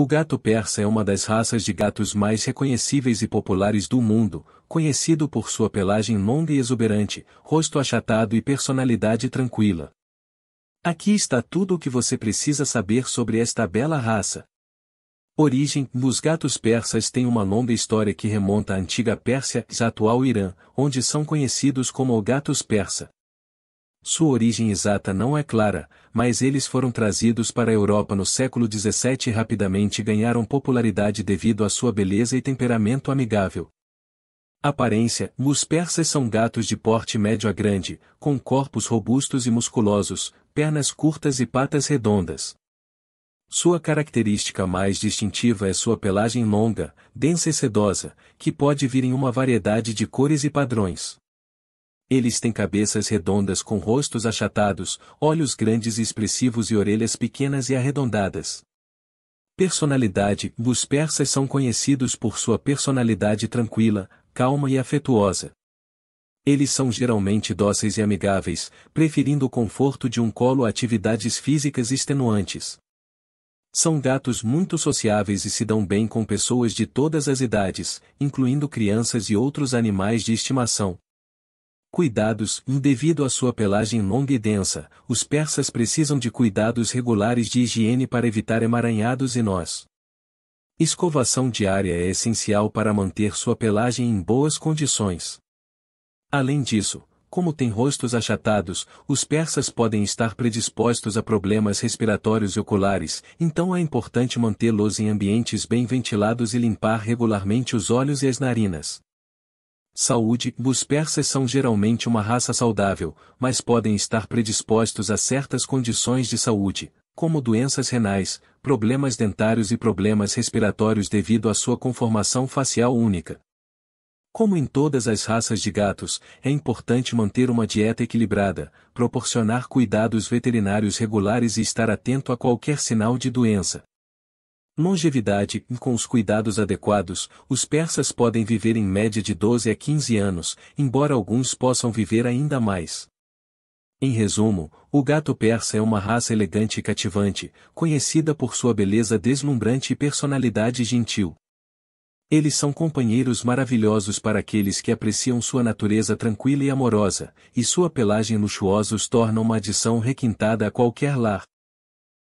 O gato persa é uma das raças de gatos mais reconhecíveis e populares do mundo, conhecido por sua pelagem longa e exuberante, rosto achatado e personalidade tranquila. Aqui está tudo o que você precisa saber sobre esta bela raça. Origem: Os gatos persas têm uma longa história que remonta à antiga Pérsia e atual Irã, onde são conhecidos como gatos persa. Sua origem exata não é clara, mas eles foram trazidos para a Europa no século XVII e rapidamente ganharam popularidade devido à sua beleza e temperamento amigável. Aparência: Os persas são gatos de porte médio a grande, com corpos robustos e musculosos, pernas curtas e patas redondas. Sua característica mais distintiva é sua pelagem longa, densa e sedosa, que pode vir em uma variedade de cores e padrões. Eles têm cabeças redondas com rostos achatados, olhos grandes e expressivos e orelhas pequenas e arredondadas. Personalidade: Os persas são conhecidos por sua personalidade tranquila, calma e afetuosa. Eles são geralmente dóceis e amigáveis, preferindo o conforto de um colo a atividades físicas extenuantes. São gatos muito sociáveis e se dão bem com pessoas de todas as idades, incluindo crianças e outros animais de estimação. Cuidados, devido à sua pelagem longa e densa, os persas precisam de cuidados regulares de higiene para evitar emaranhados e nós. Escovação diária é essencial para manter sua pelagem em boas condições. Além disso, como têm rostos achatados, os persas podem estar predispostos a problemas respiratórios e oculares, então é importante mantê-los em ambientes bem ventilados e limpar regularmente os olhos e as narinas. Saúde, os persas são geralmente uma raça saudável, mas podem estar predispostos a certas condições de saúde, como doenças renais, problemas dentários e problemas respiratórios devido à sua conformação facial única. Como em todas as raças de gatos, é importante manter uma dieta equilibrada, proporcionar cuidados veterinários regulares e estar atento a qualquer sinal de doença. Longevidade Com os cuidados adequados, os persas podem viver em média de 12 a 15 anos, embora alguns possam viver ainda mais. Em resumo, o gato persa é uma raça elegante e cativante, conhecida por sua beleza deslumbrante e personalidade gentil. Eles são companheiros maravilhosos para aqueles que apreciam sua natureza tranquila e amorosa, e sua pelagem luxuosa os torna uma adição requintada a qualquer lar.